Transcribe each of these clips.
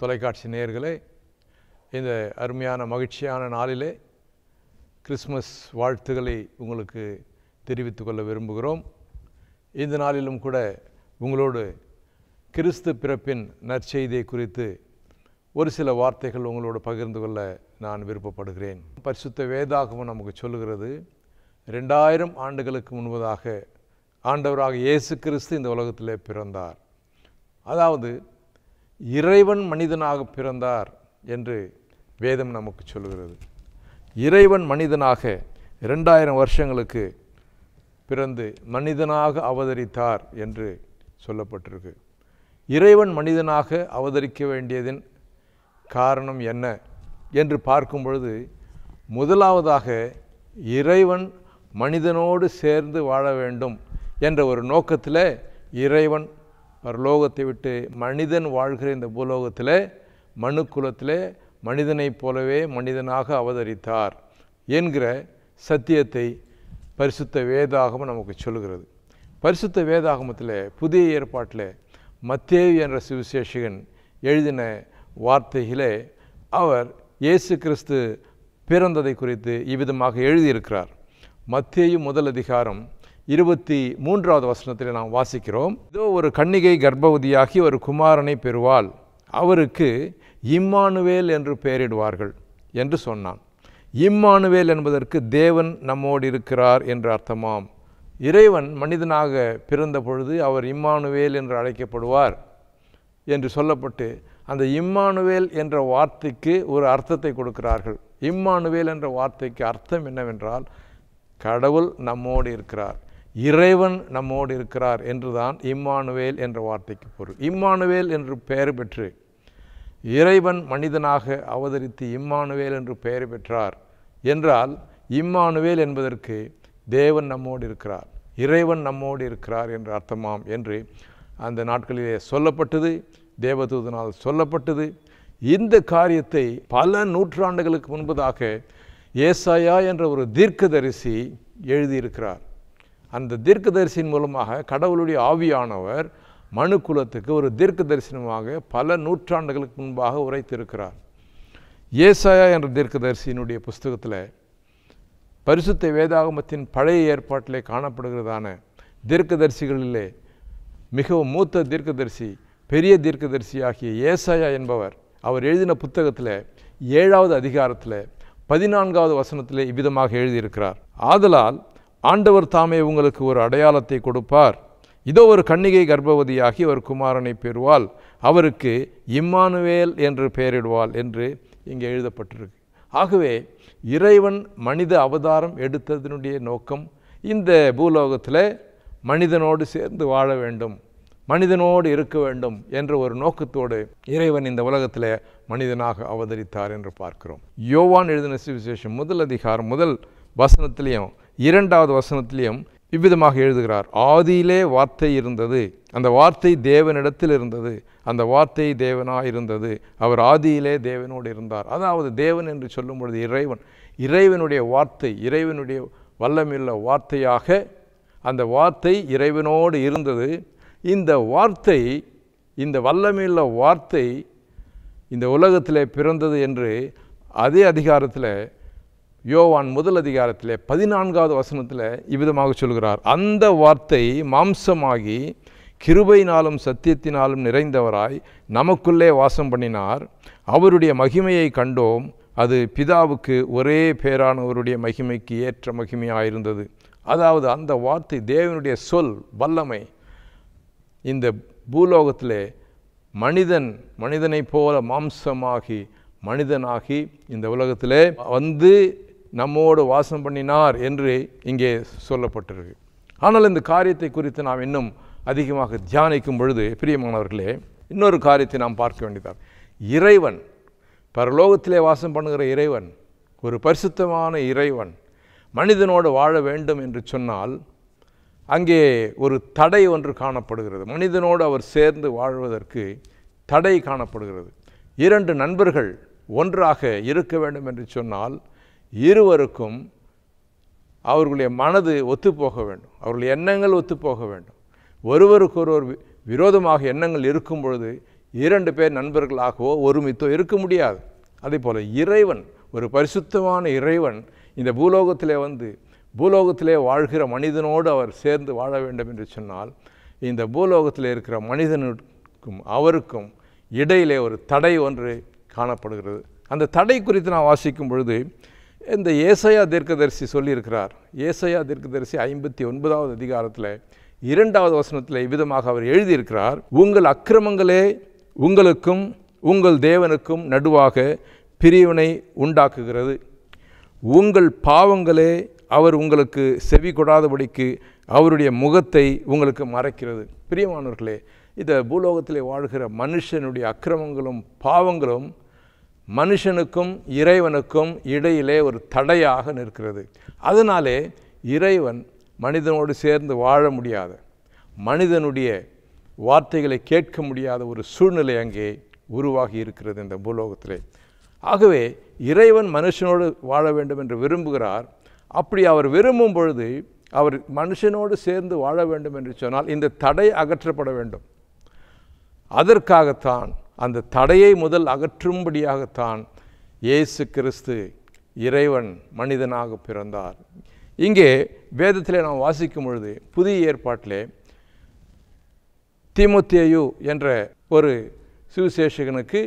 தொலைக்காட்சி நேயர்களே இந்த அருமையான மகிழ்ச்சியான நாளிலே கிறிஸ்மஸ் வாழ்த்துக்களை உங்களுக்கு தெரிவித்து கொள்ள விரும்புகிறோம் இந்த நாளிலும் கூட உங்களோடு கிறிஸ்து பிறப்பின் நற்செய்தியை குறித்து ஒரு சில வார்த்தைகள் உங்களோடு பகிர்ந்து கொள்ள நான் விருப்பப்படுகிறேன் பரிசுத்த வேதாகவும் நமக்கு சொல்லுகிறது ரெண்டாயிரம் ஆண்டுகளுக்கு முன்பதாக ஆண்டவராக இயேசு கிறிஸ்து இந்த உலகத்தில் பிறந்தார் அதாவது இறைவன் மனிதனாக பிறந்தார் என்று வேதம் நமக்கு சொல்கிறது இறைவன் மனிதனாக இரண்டாயிரம் வருஷங்களுக்கு பிறந்து மனிதனாக அவதரித்தார் என்று சொல்லப்பட்டிருக்கு இறைவன் மனிதனாக அவதரிக்க வேண்டியதின் காரணம் என்ன என்று பார்க்கும் பொழுது முதலாவதாக இறைவன் மனிதனோடு சேர்ந்து வாழ வேண்டும் என்ற ஒரு நோக்கத்தில் இறைவன் பரலோகத்தை விட்டு மனிதன் வாழ்கிற இந்த பூலோகத்தில் மனு குலத்தில் மனிதனைப் போலவே மனிதனாக அவதரித்தார் என்கிற சத்தியத்தை பரிசுத்த வேதாகமம் நமக்கு சொல்கிறது பரிசுத்த வேதாகமத்தில் புதிய ஏற்பாட்டில் மத்தேவி என்ற சிவசேஷகன் எழுதின வார்த்தைகளே அவர் இயேசு கிறிஸ்து பிறந்ததை குறித்து இவ்விதமாக எழுதியிருக்கிறார் மத்தேயு முதல் அதிகாரம் இருபத்தி மூன்றாவது வசனத்தில் நாம் வாசிக்கிறோம் இதோ ஒரு கன்னிகை கர்ப்பவதியாகி ஒரு குமாரனை பெறுவாள் அவருக்கு இம்மானுவேல் என்று பெயரிடுவார்கள் என்று சொன்னான் இம்மானுவேல் என்பதற்கு தேவன் நம்மோடு இருக்கிறார் என்று அர்த்தமாம் இறைவன் மனிதனாக பிறந்த பொழுது அவர் இம்மானுவேல் என்று அழைக்கப்படுவார் என்று சொல்லப்பட்டு அந்த இம்மானுவேல் என்ற வார்த்தைக்கு ஒரு அர்த்தத்தை கொடுக்கிறார்கள் இம்மானுவேல் என்ற வார்த்தைக்கு அர்த்தம் என்னவென்றால் கடவுள் நம்மோடு இருக்கிறார் இறைவன் நம்மோடு இருக்கிறார் என்றுதான் இம்மானுவேல் என்ற வார்த்தைக்கு பொருள் இம்மானுவேல் என்று பெயர் பெற்று இறைவன் மனிதனாக அவதரித்து இம்மானுவேல் என்று பெயர் பெற்றார் என்றால் இம்மானுவேல் என்பதற்கு தேவன் நம்மோடு இருக்கிறார் இறைவன் நம்மோடு இருக்கிறார் என்று அர்த்தமாம் என்று அந்த நாட்களிலே சொல்லப்பட்டது தேவதூதனால் சொல்லப்பட்டது இந்த காரியத்தை பல நூற்றாண்டுகளுக்கு முன்பதாக ஏசாயா என்ற ஒரு தீர்க்கதரிசி எழுதியிருக்கிறார் அந்த தீர்க்கதரிசியின் மூலமாக கடவுளுடைய ஆவியானவர் மனு குலத்துக்கு ஒரு தீர்க்க தரிசனமாக பல நூற்றாண்டுகளுக்கு முன்பாக உரைத்திருக்கிறார் ஏசாயா என்ற தீர்க்கதரிசியினுடைய புஸ்தகத்தில் பரிசுத்த வேதாகமத்தின் பழைய ஏற்பாட்டிலே காணப்படுகிறதான தீர்க்கதரிசிகளிலே மிகவும் மூத்த தீர்க்கதரிசி பெரிய தீர்க்கதரிசி ஆகிய ஏசாயா என்பவர் அவர் எழுதின புத்தகத்தில் ஏழாவது அதிகாரத்தில் பதினான்காவது வசனத்தில் இவ்விதமாக எழுதியிருக்கிறார் ஆதலால் ஆண்டவர் தாமே உங்களுக்கு ஒரு அடையாளத்தை கொடுப்பார் இதோ ஒரு கன்னிகை கர்ப்பவதியாகி ஒரு குமாரனை பெறுவாள் அவருக்கு இம்மானுவேல் என்று பெயரிடுவாள் என்று இங்கே எழுதப்பட்டிருக்கு ஆகவே இறைவன் மனித அவதாரம் எடுத்ததனுடைய நோக்கம் இந்த பூலோகத்தில் மனிதனோடு சேர்ந்து வாழ வேண்டும் மனிதனோடு இருக்க வேண்டும் என்ற ஒரு நோக்கத்தோடு இறைவன் இந்த உலகத்தில் மனிதனாக அவதரித்தார் என்று பார்க்கிறோம் யோவான் எழுதின சிவசேஷம் முதல் அதிகாரம் முதல் வசனத்திலையும் இரண்டாவது வசனத்திலையும் இவ்விதமாக எழுதுகிறார் ஆதியிலே வார்த்தை இருந்தது அந்த வார்த்தை தேவனிடத்தில் இருந்தது அந்த வார்த்தை தேவனாக இருந்தது அவர் ஆதியிலே தேவனோடு இருந்தார் அதாவது தேவன் என்று சொல்லும் பொழுது இறைவன் இறைவனுடைய வார்த்தை இறைவனுடைய வல்லமில்ல வார்த்தையாக அந்த வார்த்தை இறைவனோடு இருந்தது இந்த வார்த்தை இந்த வல்லமில்ல வார்த்தை இந்த உலகத்தில் பிறந்தது என்று அதே அதிகாரத்தில் யோவான் முதல் அதிகாரத்தில் பதினான்காவது வசனத்தில் இவ்விதமாக சொல்கிறார் அந்த வார்த்தை மாம்சமாகி கிருபையினாலும் சத்தியத்தினாலும் நிறைந்தவராய் நமக்குள்ளே வாசம் பண்ணினார் அவருடைய மகிமையை கண்டோம் அது பிதாவுக்கு ஒரே பேரானவருடைய மகிமைக்கு ஏற்ற மகிமையாயிருந்தது அதாவது அந்த வார்த்தை தேவனுடைய சொல் வல்லமை இந்த பூலோகத்திலே மனிதன் மனிதனைப் போல மாம்சமாகி மனிதனாகி இந்த உலகத்திலே வந்து நம்மோடு வாசம் பண்ணினார் என்று இங்கே சொல்லப்பட்டிருக்கு ஆனால் இந்த காரியத்தை குறித்து நாம் இன்னும் அதிகமாக தியானிக்கும் பொழுது பிரியமானவர்களே இன்னொரு காரியத்தை நாம் பார்க்க வேண்டியதார் இறைவன் பரலோகத்திலே வாசம் பண்ணுகிற இறைவன் ஒரு பரிசுத்தமான இறைவன் மனிதனோடு வாழ வேண்டும் என்று சொன்னால் அங்கே ஒரு தடை ஒன்று காணப்படுகிறது மனிதனோடு அவர் சேர்ந்து வாழ்வதற்கு தடை காணப்படுகிறது இரண்டு நண்பர்கள் ஒன்றாக இருக்க வேண்டும் என்று சொன்னால் இருவருக்கும் அவர்களுடைய மனது ஒத்துப்போக வேண்டும் அவர்களுடைய எண்ணங்கள் ஒத்துப்போக வேண்டும் ஒருவருக்கொருவர் விரோதமாக எண்ணங்கள் இருக்கும் பொழுது இரண்டு பேர் நண்பர்களாகவோ ஒருமித்தோ இருக்க முடியாது அதே போல் இறைவன் ஒரு பரிசுத்தமான இறைவன் இந்த பூலோகத்திலே வந்து பூலோகத்திலே வாழ்கிற மனிதனோடு அவர் சேர்ந்து வாழ வேண்டும் என்று சொன்னால் இந்த பூலோகத்தில் இருக்கிற மனிதனுக்கும் அவருக்கும் இடையிலே ஒரு தடை ஒன்று காணப்படுகிறது அந்த தடை குறித்து நான் வாசிக்கும் பொழுது இந்த ஏசையா தீர்க்கதரிசி சொல்லியிருக்கிறார் ஏசையா தீர்க்கதரிசி ஐம்பத்தி ஒன்பதாவது அதிகாரத்தில் இரண்டாவது வசனத்தில் இவ்விதமாக அவர் எழுதியிருக்கிறார் உங்கள் அக்கிரமங்களே உங்களுக்கும் உங்கள் தேவனுக்கும் நடுவாக பிரிவினை உண்டாக்குகிறது உங்கள் பாவங்களே அவர் உங்களுக்கு செவி கொடாதபடிக்கு அவருடைய முகத்தை உங்களுக்கு மறைக்கிறது பிரியமானவர்களே இந்த பூலோகத்தில் வாழ்கிற மனுஷனுடைய அக்கிரமங்களும் பாவங்களும் மனுஷனுக்கும் இறைவனுக்கும் இடையிலே ஒரு தடையாக நிற்கிறது அதனாலே இறைவன் மனிதனோடு சேர்ந்து வாழ முடியாது மனிதனுடைய வார்த்தைகளை கேட்க முடியாத ஒரு சூழ்நிலை அங்கே உருவாகி இருக்கிறது இந்த பூலோகத்திலே ஆகவே இறைவன் மனுஷனோடு வாழ வேண்டும் என்று விரும்புகிறார் அப்படி அவர் விரும்பும் பொழுது அவர் மனுஷனோடு சேர்ந்து வாழ வேண்டும் என்று சொன்னால் இந்த தடை அகற்றப்பட வேண்டும் அதற்காகத்தான் அந்த தடையை முதல் அகற்றும்படியாகத்தான் இயேசு கிறிஸ்து இறைவன் மனிதனாக பிறந்தார் இங்கே வேதத்தில் நாம் வாசிக்கும் பொழுது புதிய ஏற்பாட்டிலே திமுத்தேயு என்ற ஒரு சுவிசேஷகனுக்கு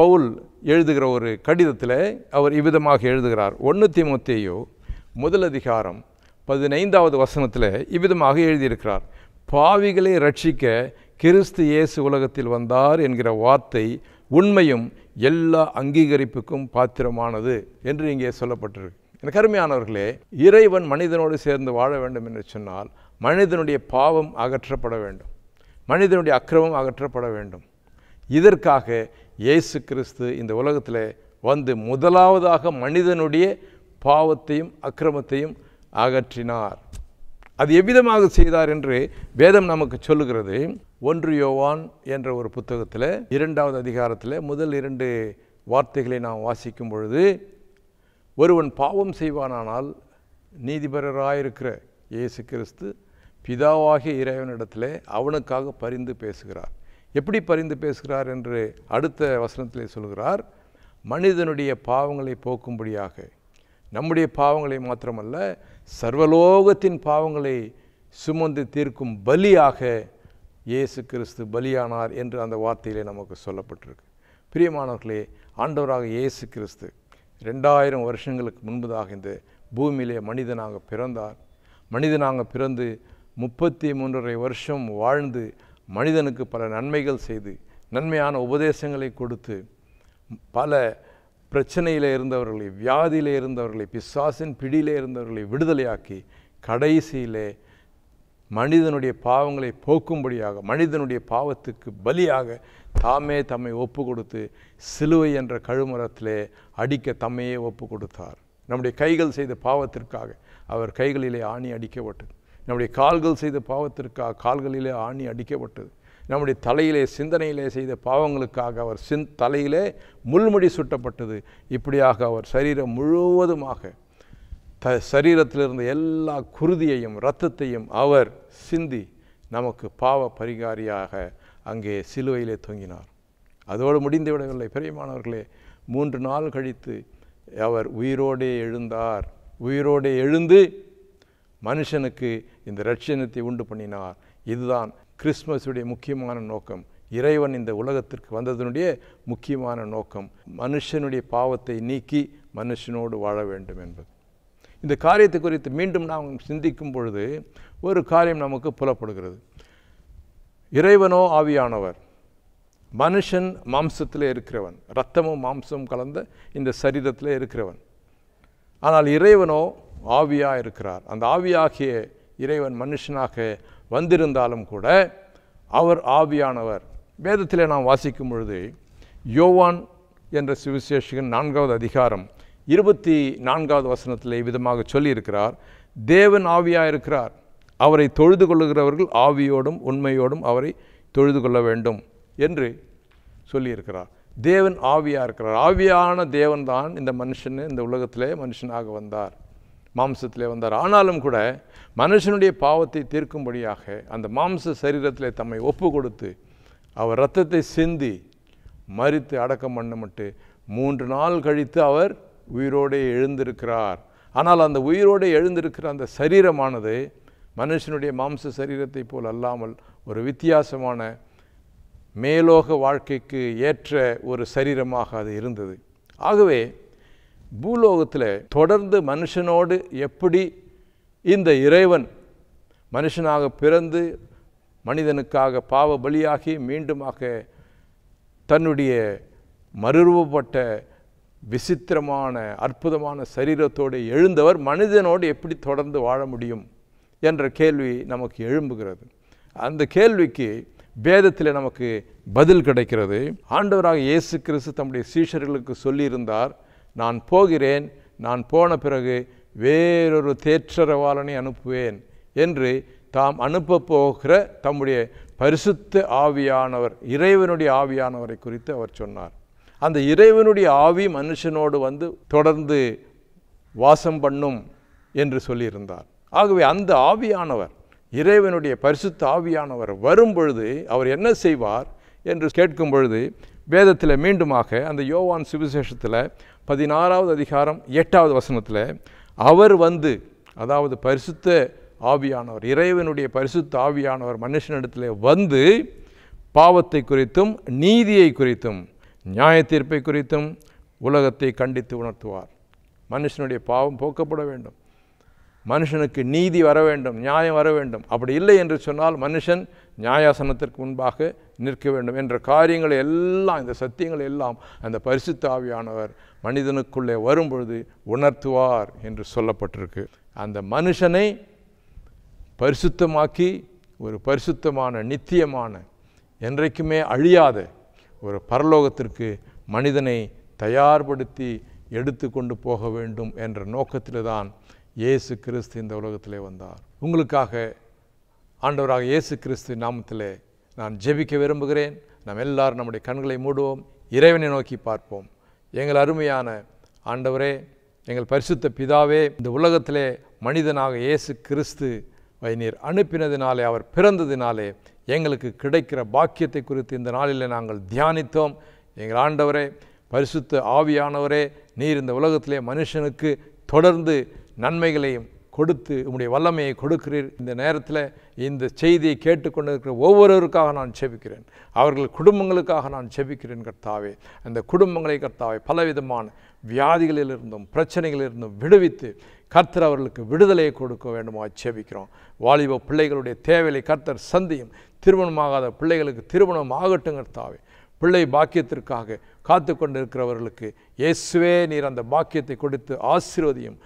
பவுல் எழுதுகிற ஒரு கடிதத்தில் அவர் இவ்விதமாக எழுதுகிறார் ஒன்று திமுத்தேயு முதல் அதிகாரம் பதினைந்தாவது வசனத்தில் இவ்விதமாக எழுதியிருக்கிறார் பாவிகளை ரட்சிக்க கிறிஸ்து இயேசு உலகத்தில் வந்தார் என்கிற வார்த்தை உண்மையும் எல்லா அங்கீகரிப்புக்கும் பாத்திரமானது என்று இங்கே சொல்லப்பட்டிருக்கு எனக்கு அருமையானவர்களே இறைவன் மனிதனோடு சேர்ந்து வாழ வேண்டும் என்று சொன்னால் மனிதனுடைய பாவம் அகற்றப்பட வேண்டும் மனிதனுடைய அக்கிரமம் அகற்றப்பட வேண்டும் இதற்காக இயேசு கிறிஸ்து இந்த உலகத்தில் வந்து முதலாவதாக மனிதனுடைய பாவத்தையும் அக்கிரமத்தையும் அகற்றினார் அது எவ்விதமாக செய்தார் என்று வேதம் நமக்கு சொல்லுகிறது ஒன்று யோவான் என்ற ஒரு புத்தகத்தில் இரண்டாவது அதிகாரத்தில் முதல் இரண்டு வார்த்தைகளை நாம் வாசிக்கும் பொழுது ஒருவன் பாவம் செய்வானானால் நீதிபரராயிருக்கிற இயேசு கிறிஸ்து பிதாவாகிய இறைவனிடத்தில் அவனுக்காக பரிந்து பேசுகிறார் எப்படி பரிந்து பேசுகிறார் என்று அடுத்த வசனத்தில் சொல்கிறார் மனிதனுடைய பாவங்களை போக்கும்படியாக நம்முடைய பாவங்களை மாத்திரமல்ல சர்வலோகத்தின் பாவங்களை சுமந்து தீர்க்கும் பலியாக இயேசு கிறிஸ்து பலியானார் என்று அந்த வார்த்தையிலே நமக்கு சொல்லப்பட்டிருக்கு பிரியமானவர்களே ஆண்டவராக இயேசு கிறிஸ்து ரெண்டாயிரம் வருஷங்களுக்கு முன்பதாக இந்த பூமியிலே மனிதனாக பிறந்தார் மனிதனாக பிறந்து முப்பத்தி மூன்றரை வருஷம் வாழ்ந்து மனிதனுக்கு பல நன்மைகள் செய்து நன்மையான உபதேசங்களை கொடுத்து பல பிரச்சனையில் இருந்தவர்களை வியாதியில் இருந்தவர்களை பிசாசின் பிடியில் இருந்தவர்களை விடுதலையாக்கி கடைசியிலே மனிதனுடைய பாவங்களை போக்கும்படியாக மனிதனுடைய பாவத்துக்கு பலியாக தாமே தம்மை ஒப்பு கொடுத்து சிலுவை என்ற கழுமரத்திலே அடிக்க தம்மையே ஒப்பு கொடுத்தார் நம்முடைய கைகள் செய்த பாவத்திற்காக அவர் கைகளிலே ஆணி அடிக்கப்பட்டது நம்முடைய கால்கள் செய்த பாவத்திற்காக கால்களிலே ஆணி அடிக்கப்பட்டது நம்முடைய தலையிலே சிந்தனையிலே செய்த பாவங்களுக்காக அவர் சிந் தலையிலே முள்முடி சுட்டப்பட்டது இப்படியாக அவர் சரீரம் முழுவதுமாக த சரீரத்தில் இருந்த எல்லா குருதியையும் இரத்தத்தையும் அவர் சிந்தி நமக்கு பாவ பரிகாரியாக அங்கே சிலுவையிலே தொங்கினார் அதோடு முடிந்து விடவில்லை பெரியமானவர்களே மூன்று நாள் கழித்து அவர் உயிரோடே எழுந்தார் உயிரோடே எழுந்து மனுஷனுக்கு இந்த ரட்சணத்தை உண்டு பண்ணினார் இதுதான் கிறிஸ்மஸுடைய முக்கியமான நோக்கம் இறைவன் இந்த உலகத்திற்கு வந்ததனுடைய முக்கியமான நோக்கம் மனுஷனுடைய பாவத்தை நீக்கி மனுஷனோடு வாழ வேண்டும் என்பது இந்த காரியத்தை குறித்து மீண்டும் நாம் சிந்திக்கும் பொழுது ஒரு காரியம் நமக்கு புலப்படுகிறது இறைவனோ ஆவியானவர் மனுஷன் மாம்சத்தில் இருக்கிறவன் ரத்தமும் மாம்சமும் கலந்த இந்த சரீரத்தில் இருக்கிறவன் ஆனால் இறைவனோ ஆவியாக இருக்கிறார் அந்த ஆவியாகிய இறைவன் மனுஷனாக வந்திருந்தாலும் கூட அவர் ஆவியானவர் வேதத்தில் நாம் வாசிக்கும் பொழுது யோவான் என்ற சுவிசேஷகன் நான்காவது அதிகாரம் இருபத்தி நான்காவது வசனத்தில் விதமாக சொல்லியிருக்கிறார் தேவன் ஆவியாக இருக்கிறார் அவரை தொழுது கொள்ளுகிறவர்கள் ஆவியோடும் உண்மையோடும் அவரை தொழுது கொள்ள வேண்டும் என்று சொல்லியிருக்கிறார் தேவன் ஆவியாக இருக்கிறார் ஆவியான தேவன்தான் இந்த மனுஷன் இந்த உலகத்திலே மனுஷனாக வந்தார் மாம்சத்திலே வந்தார் ஆனாலும் கூட மனுஷனுடைய பாவத்தை தீர்க்கும்படியாக அந்த மாம்ச சரீரத்தில் தம்மை ஒப்பு கொடுத்து அவர் ரத்தத்தை சிந்தி மறித்து அடக்கம் பண்ணமிட்டு மூன்று நாள் கழித்து அவர் உயிரோடே எழுந்திருக்கிறார் ஆனால் அந்த உயிரோடே எழுந்திருக்கிற அந்த சரீரமானது மனுஷனுடைய மாம்ச சரீரத்தை போல் அல்லாமல் ஒரு வித்தியாசமான மேலோக வாழ்க்கைக்கு ஏற்ற ஒரு சரீரமாக அது இருந்தது ஆகவே பூலோகத்தில் தொடர்ந்து மனுஷனோடு எப்படி இந்த இறைவன் மனுஷனாக பிறந்து மனிதனுக்காக பாவ பலியாகி மீண்டுமாக தன்னுடைய மறுரூபப்பட்ட விசித்திரமான அற்புதமான சரீரத்தோடு எழுந்தவர் மனிதனோடு எப்படி தொடர்ந்து வாழ முடியும் என்ற கேள்வி நமக்கு எழும்புகிறது அந்த கேள்விக்கு வேதத்தில் நமக்கு பதில் கிடைக்கிறது ஆண்டவராக இயேசு கிறிஸ்து தம்முடைய சீஷர்களுக்கு சொல்லியிருந்தார் நான் போகிறேன் நான் போன பிறகு வேறொரு தேற்றரவாளனை அனுப்புவேன் என்று தாம் அனுப்பப்போகிற தம்முடைய பரிசுத்த ஆவியானவர் இறைவனுடைய ஆவியானவரை குறித்து அவர் சொன்னார் அந்த இறைவனுடைய ஆவி மனுஷனோடு வந்து தொடர்ந்து வாசம் பண்ணும் என்று சொல்லியிருந்தார் ஆகவே அந்த ஆவியானவர் இறைவனுடைய பரிசுத்த ஆவியானவர் வரும் பொழுது அவர் என்ன செய்வார் என்று கேட்கும் பொழுது வேதத்தில் மீண்டுமாக அந்த யோவான் சிவசேஷத்தில் பதினாறாவது அதிகாரம் எட்டாவது வசனத்தில் அவர் வந்து அதாவது பரிசுத்த ஆவியானவர் இறைவனுடைய பரிசுத்த ஆவியானவர் மனுஷனிடத்தில் வந்து பாவத்தை குறித்தும் நீதியை குறித்தும் நியாயத்தீர்ப்பை குறித்தும் உலகத்தை கண்டித்து உணர்த்துவார் மனுஷனுடைய பாவம் போக்கப்பட வேண்டும் மனுஷனுக்கு நீதி வர வேண்டும் நியாயம் வர வேண்டும் அப்படி இல்லை என்று சொன்னால் மனுஷன் நியாயாசனத்திற்கு முன்பாக நிற்க வேண்டும் என்ற காரியங்களை எல்லாம் இந்த சத்தியங்கள் எல்லாம் அந்த பரிசுத்தாவியானவர் மனிதனுக்குள்ளே வரும்பொழுது உணர்த்துவார் என்று சொல்லப்பட்டிருக்கு அந்த மனுஷனை பரிசுத்தமாக்கி ஒரு பரிசுத்தமான நித்தியமான என்றைக்குமே அழியாத ஒரு பரலோகத்திற்கு மனிதனை தயார்படுத்தி எடுத்து கொண்டு போக வேண்டும் என்ற நோக்கத்தில் தான் இயேசு கிறிஸ்து இந்த உலகத்திலே வந்தார் உங்களுக்காக ஆண்டவராக இயேசு கிறிஸ்து நாமத்திலே நான் ஜெபிக்க விரும்புகிறேன் நாம் எல்லாரும் நம்முடைய கண்களை மூடுவோம் இறைவனை நோக்கி பார்ப்போம் எங்கள் அருமையான ஆண்டவரே எங்கள் பரிசுத்த பிதாவே இந்த உலகத்திலே மனிதனாக இயேசு கிறிஸ்து வை நீர் அனுப்பினதினாலே அவர் பிறந்ததினாலே எங்களுக்கு கிடைக்கிற பாக்கியத்தை குறித்து இந்த நாளில் நாங்கள் தியானித்தோம் எங்கள் ஆண்டவரே பரிசுத்த ஆவியானவரே நீர் இந்த உலகத்திலே மனுஷனுக்கு தொடர்ந்து நன்மைகளையும் கொடுத்து உம்முடைய வல்லமையை கொடுக்கிறீர் இந்த நேரத்தில் இந்த செய்தியை கேட்டுக்கொண்டிருக்கிற ஒவ்வொருவருக்காக நான் செபிக்கிறேன் அவர்கள் குடும்பங்களுக்காக நான் செபிக்கிறேன் கர்த்தாவே அந்த குடும்பங்களை கர்த்தாவை பலவிதமான வியாதிகளிலிருந்தும் பிரச்சனைகளிலிருந்தும் விடுவித்து கர்த்தர் அவர்களுக்கு விடுதலையை கொடுக்க வேண்டுமா செபிக்கிறோம் வாலிப பிள்ளைகளுடைய தேவையை கர்த்தர் சந்தியும் திருமணமாகாத பிள்ளைகளுக்கு திருமணம் ஆகட்டும் கர்த்தாவே பிள்ளை பாக்கியத்திற்காக காத்து கொண்டிருக்கிறவர்களுக்கு இயேசுவே நீர் அந்த பாக்கியத்தை கொடுத்து ஆசீர்வதியும்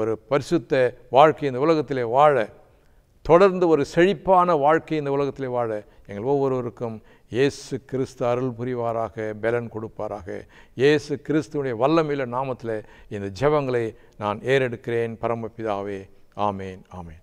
ஒரு பரிசுத்த வாழ்க்கை இந்த உலகத்திலே வாழ தொடர்ந்து ஒரு செழிப்பான வாழ்க்கை இந்த உலகத்திலே வாழ எங்கள் ஒவ்வொருவருக்கும் இயேசு கிறிஸ்து அருள் புரிவாராக பலன் கொடுப்பாராக இயேசு கிறிஸ்துவனுடைய வல்லமையில நாமத்தில் இந்த ஜெபங்களை நான் ஏறெடுக்கிறேன் பரமபிதாவே ஆமேன் ஆமேன்